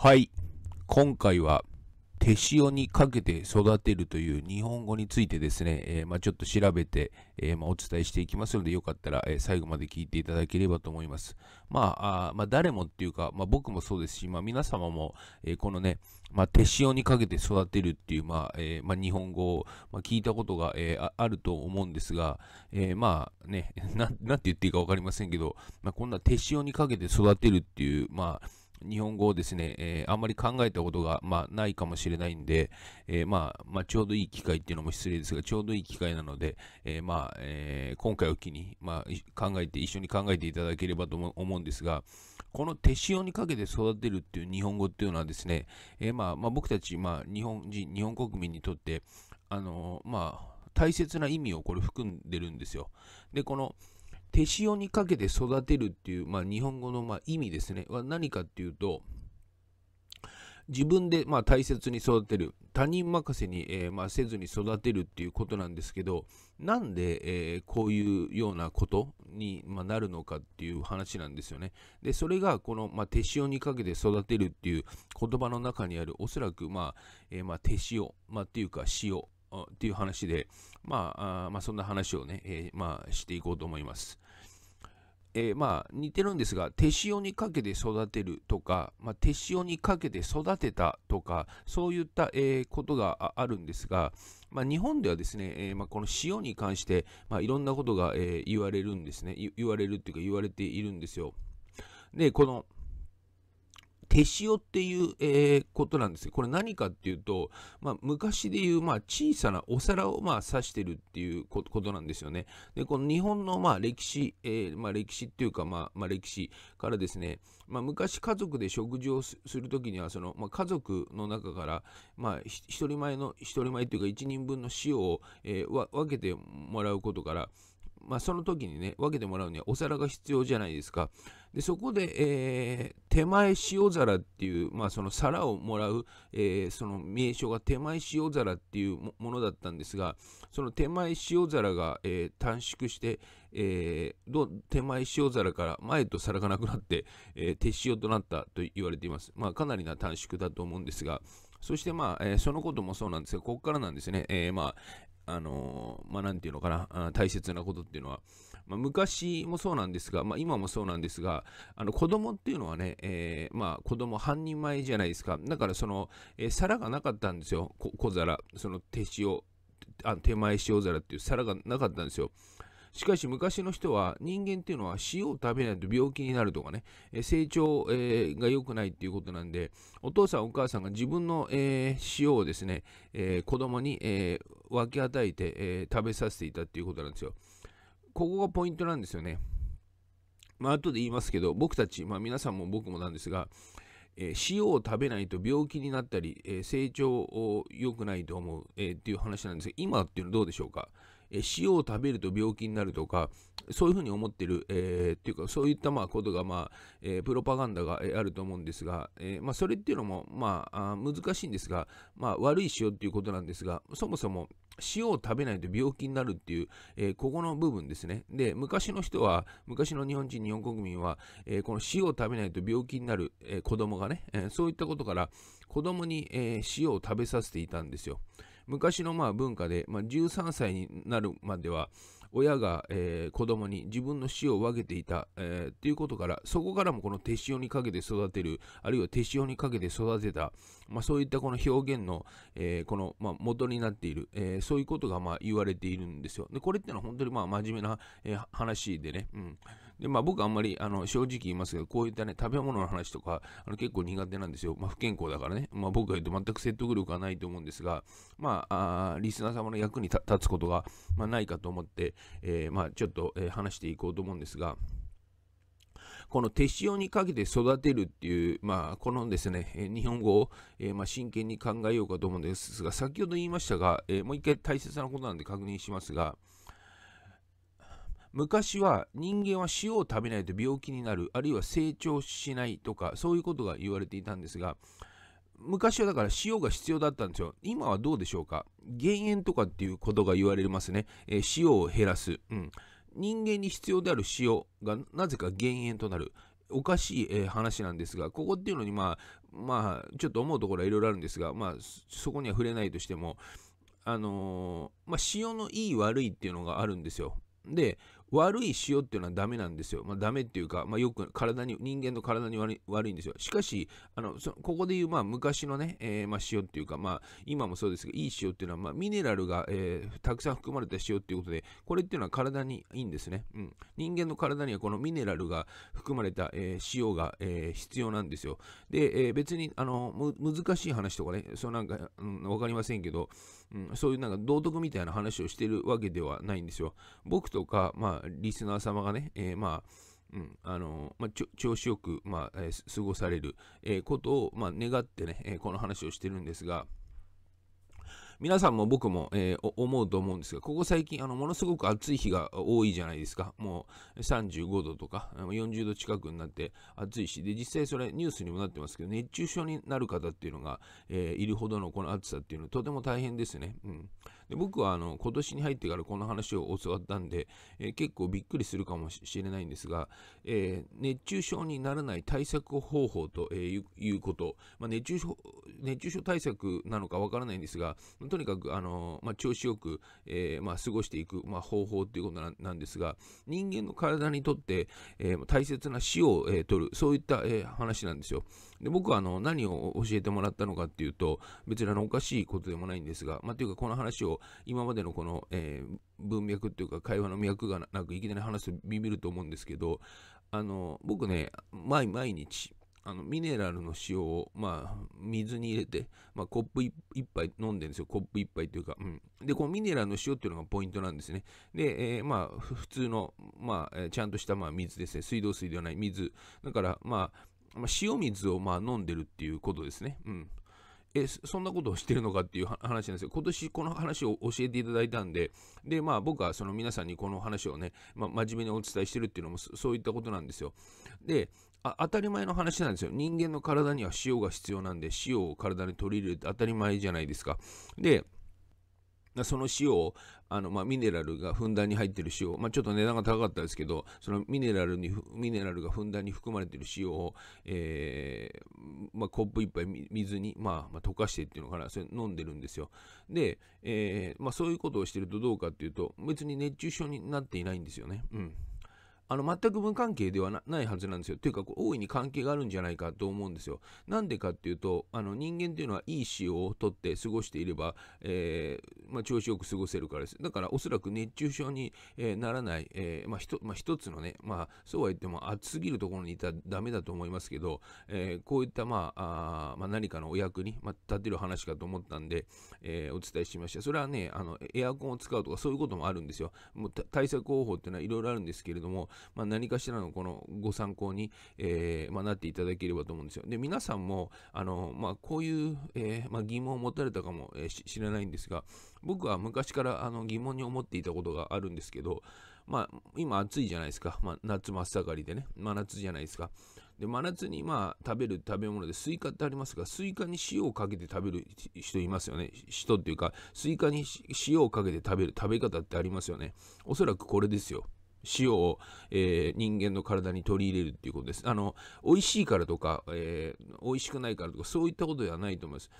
はい。今回は、手塩にかけて育てるという日本語についてですね、えー、まあ、ちょっと調べて、えー、まあ、お伝えしていきますので、よかったら、えー、最後まで聞いていただければと思います。まあ、あまあ、誰もっていうか、ま僕もそうですし、ま皆様も、えこのね、ま手塩にかけて育てるっていう、まえま日本語を、ま聞いたことが、えあると思うんですが、えまあね、な、なんて言っていいかわかりませんけど、まこんな手塩にかけて育てるっていう、まあ、日本語をですね、えー、あんまり考えたことが、まあ、ないかもしれないんで、えー、まあ、まあ、ちょうどいい機会っていうのも失礼ですが、ちょうどいい機会なので、えー、まあ、え今回を機に、まあ、考えて、一緒に考えていただければと思うんですが、この手塩にかけて育てるっていう日本語っていうのはですね、えまあ、まあ、僕たち、まあ、日本人、日本国民にとって、あのまあ、大切な意味をこれ含んでるんですよ。で、この、手塩にかけて育てるっていう、まあ、日本語のま意味ですねは何かっていうと自分でま大切に育てる他人任せに、えませずに育てるっていうことなんですけどなんで、えこういうようなことに、まなるのかっていう話なんですよね。でそれがこの、ま手塩にかけて育てるっていう言葉の中にあるおそらく、まあえま手塩、まっていうか塩っていう話で、まあ、あまあ、そんな話をね、えー、まあ、していこうと思います。えー、まあ、似てるんですが、手塩にかけて育てるとか、まあ、手塩にかけて育てたとか、そういった、えー、ことがあるんですが、まあ、日本ではですね、えー、まあ、この塩に関して、まあ、いろんなことが、え言われるんですね言われるっていうか言われているんですよ。で、この、手塩っていう、えー、ことなんですよ。これ何かっていうと、まあ、昔でいう、まあ、小さなお皿を、まあ、指してるっていうことなんですよね。で、この日本の、まあ、歴史、えー、まあ、歴史っていうか、まあ、まあ、歴史からですね、まあ、昔家族で食事をするときには、その、まあ、家族の中から、まあ、一人前の、一人前というか、一人分の塩を、えー、わ分けてもらうことから、まあ、その時にね、分けてもらうにはお皿が必要じゃないですか。で、そこで、えー、手前塩皿っていう、まあ、その皿をもらう、えー、その名称が手前塩皿っていうものだったんですが、その手前塩皿が、えー、短縮して、えー、手前塩皿から前と皿がなくなって、えー、手塩となったと言われています。まあ、かなりな短縮だと思うんですが、そして、まあえー、そのこともそうなんですが、ここからなんですね、えーまああのー、まあ、なんていうのかな、大切なことっていうのは、まあ、昔もそうなんですが、まあ、今もそうなんですが、あの子供っていうのはね、えー、まあ、子供半人前じゃないですか。だから、その、えー、皿がなかったんですよ、小皿、その手塩、あ手前塩皿っていう皿がなかったんですよ。しかし昔の人は人間っていうのは塩を食べないと病気になるとかね、え成長、えー、が良くないっていうことなんで、お父さんお母さんが自分の、えー、塩をですね、えー、子供に、え分け与えて、え食べさせていたっていうことなんですよ。ここがポイントなんですよね。まあ後で言いますけど、僕たち、まあ、皆さんも僕もなんですが、え塩を食べないと病気になったり、え成長を良くないと思う、えっていう話なんですが、今っていうのはどうでしょうか塩を食べると病気になるとか、そういうふうに思ってる、えー、っていうか、そういったまあことが、まあえー、プロパガンダが、あると思うんですが、えーまあ、それっていうのも、まあ、あ難しいんですが、まあ、悪い塩っていうことなんですが、そもそも塩を食べないと病気になるっていう、えー、ここの部分ですね。で、昔の人は、昔の日本人、日本国民は、えー、この塩を食べないと病気になる、えー、子供がね、えー、そういったことから、子供に、えー、塩を食べさせていたんですよ。昔のまあ文化で、まあ、13歳になるまでは、親が、えー、子供に自分の死を分けていた、えー、っていうことから、そこからもこの手塩にかけて育てる、あるいは手塩にかけて育てた、まあ、そういったこの表現の、えー、この、まあ、元になっている、えー、そういうことがまあ言われているんですよ。で、これってのは本当にまあ真面目な、えー、話でね、うん。で、まあ僕あんまり、あの、正直言いますけど、こういったね、食べ物の話とか、あの結構苦手なんですよ。まあ不健康だからね。まあ僕が言うと全く説得力はないと思うんですが、まあ、あリスナー様の役に立つことが、まあ、ないかと思って、えー、まあちょっと、えー、話していこうと思うんですが、この手塩にかけて育てるっていう、まあ、このですね、え日本語を、えー、まあ、真剣に考えようかと思うんですが、先ほど言いましたが、えー、もう一回大切なことなんで確認しますが、昔は人間は塩を食べないと病気になるあるいは成長しないとかそういうことが言われていたんですが昔はだから塩が必要だったんですよ。今はどうでしょうか減塩とかっていうことが言われますね。えー、塩を減らす。うん。人間に必要である塩がなぜか減塩となる。おかしい、え話なんですが、ここっていうのにまあ、まあ、ちょっと思うところはいろいろあるんですが、まあ、そこには触れないとしても、あのー、まあ、塩のいい悪いっていうのがあるんですよ。で、悪い塩っていうのはダメなんですよ。まあ、ダメっていうか、まあ、よく体に、人間の体に悪い悪いんですよ。しかし、あのそここでいう、まあ、昔のね、えー、まあ、塩っていうか、まあ、今もそうですが、いい塩っていうのは、まあ、ミネラルが、えー、たくさん含まれた塩っていうことで、これっていうのは体にいいんですね。うん。人間の体にはこのミネラルが含まれた、えー、塩が、えー、必要なんですよ。で、えー、別に、あの、む難しい話とかね、そうなんか、うん、わかりませんけど、うん、そういうなんか道徳みたいな話をしてるわけではないんですよ。僕とか、まあ、リスナー様がね、えー、まあ、うんあのまあ、調子よく、まあえー、過ごされる、えー、ことを、まあ、願ってね、えー、この話をしてるんですが、皆さんも僕も、えー、思うと思うんですが、ここ最近、あの、ものすごく暑い日が多いじゃないですか。もう35度とか40度近くになって暑いし、で、実際それニュースにもなってますけど、熱中症になる方っていうのが、えー、いるほどのこの暑さっていうのはとても大変ですね。うん。で僕はあの今年に入ってからこの話を教わったんで、えー、結構びっくりするかもしれないんですが、えー、熱中症にならない対策方法ということ、まあ、熱中症熱中症対策なのかわからないんですが、とにかくあの、まあ、調子よく、えーまあ、過ごしていく、まあ、方法ということなんですが、人間の体にとって、えー、大切な死を、えー、取る、そういった、えー、話なんですよ。で僕はあの何を教えてもらったのかっていうと、別にあのおかしいことでもないんですが、まあ、というかこの話を今までのこの、えー、文脈っていうか会話の脈がなくいきなり話すとビビると思うんですけど、あの僕ね、毎毎日、あのミネラルの塩を、まあ、水に入れて、まあ、コップ1杯飲んでるんですよ。コップ1杯というか、うん。で、このミネラルの塩っていうのがポイントなんですね。で、えー、まあ、普通の、まあ、ちゃんとした、まあ、水ですね。水道水ではない水。だから、まあ、まあ、塩水をまあ飲んでるっていうことですね。うん。え、そんなことをしてるのかっていう話なんですけど、今年この話を教えていただいたんで、で、まあ僕はその皆さんにこの話をね、まあ、真面目にお伝えしてるっていうのもそういったことなんですよ。で、あ当たり前の話なんですよ。人間の体には塩が必要なんで、塩を体に取り入れるって当たり前じゃないですか。で、その塩を、あの、まあ、ミネラルがふんだんに入ってる塩、まあ、ちょっと値段が高かったですけど、そのミネラルに、ミネラルがふんだんに含まれてる塩を、えー、まあ、コップ一杯水に、まあ、まあ、溶かしてっていうのかな、それ飲んでるんですよ。で、えー、まあ、そういうことをしてるとどうかっていうと、別に熱中症になっていないんですよね。うん。あの、全く無関係ではないはずなんですよ。というか、大いに関係があるんじゃないかと思うんですよ。なんでかっていうと、あの、人間っていうのはいい塩を取って過ごしていれば、えー、まあ、調子よく過ごせるからです。だから、おそらく熱中症に、えー、ならない、えー、まあ、一、まあ、つのね、まあ、そうは言っても暑すぎるところにいたらダメだと思いますけど、えー、こういった、まあ、あまあ、何かのお役に、まあ、立てる話かと思ったんで、えー、お伝えしました。それはね、あの、エアコンを使うとかそういうこともあるんですよ。もう対策方法っていうのはいろいろあるんですけれども、まあ、何かしらのこのご参考に、えー、まあ、なっていただければと思うんですよ。で、皆さんも、あの、まあ、こういう、えー、ま疑問を持たれたかも、えれ知らないんですが、僕は昔からあの疑問に思っていたことがあるんですけど、まあ、今暑いじゃないですか。まあ、夏真っ盛りでね、真夏じゃないですか。で、真夏にまあ、食べる食べ物でスイカってありますが、スイカに塩をかけて食べる人いますよね。人っていうか、スイカに塩をかけて食べる食べ方ってありますよね。おそらくこれですよ。塩を、えー、人間の体に取り入れるっていうことです。あの、美味しいからとか、えー、美味しくないからとか、そういったことではないと思います。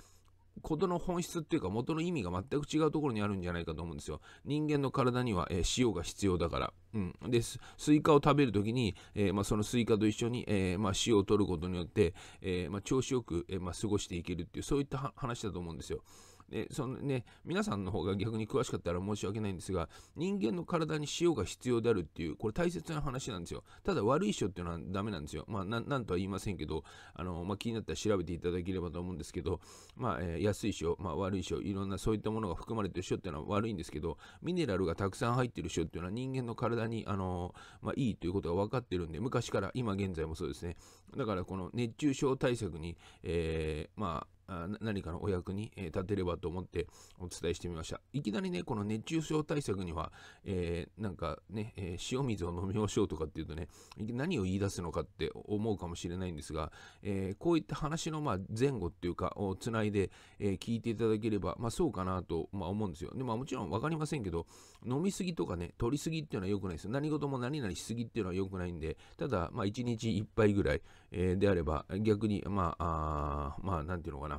ことの本質っていうか、元の意味が全く違うところにあるんじゃないかと思うんですよ。人間の体には、えー、塩が必要だから。うん。で、スイカを食べるときに、えー、まあ、そのスイカと一緒に、えー、まあ、塩を取ることによって、えまあ、調子よく、えまあ、過ごしていけるっていう、そういった話だと思うんですよ。で、そのね、皆さんの方が逆に詳しかったら申し訳ないんですが、人間の体に塩が必要であるっていう、これ大切な話なんですよ。ただ悪い塩っていうのはダメなんですよ。まあ、なんとは言いませんけど、あの、まあ、気になったら調べていただければと思うんですけど、まあ、えー、安い塩、まあ、悪い塩、いろんなそういったものが含まれてる塩っていうのは悪いんですけど、ミネラルがたくさん入っている塩っていうのは人間の体に、あの、まあ、いいということが分かってるんで、昔から、今現在もそうですね。だから、この熱中症対策に、えー、まあ、何かのお役に立てればと思ってお伝えしてみました。いきなりね、この熱中症対策には、えー、なんかね、えー、塩水を飲みましょうとかっていうとね、何を言い出すのかって思うかもしれないんですが、えー、こういった話のま前後っていうか、をつないで、え聞いていただければ、まあ、そうかなと、まあ、思うんですよ。で、まあ、もちろん分かりませんけど、飲みすぎとかね、取りすぎっていうのは良くないです。何事も何々しすぎっていうのは良くないんで、ただ、まあ、一日一杯ぐらい、えであれば、逆に、まあ、あまあ、なんていうのかな、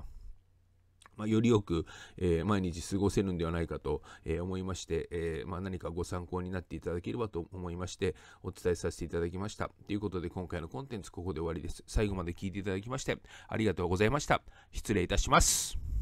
まあ、よりよく、えー、毎日過ごせるんではないかと、え思いまして、えまあ、何かご参考になっていただければと思いまして、お伝えさせていただきました。ということで、今回のコンテンツ、ここで終わりです。最後まで聞いていただきまして、ありがとうございました。失礼いたします。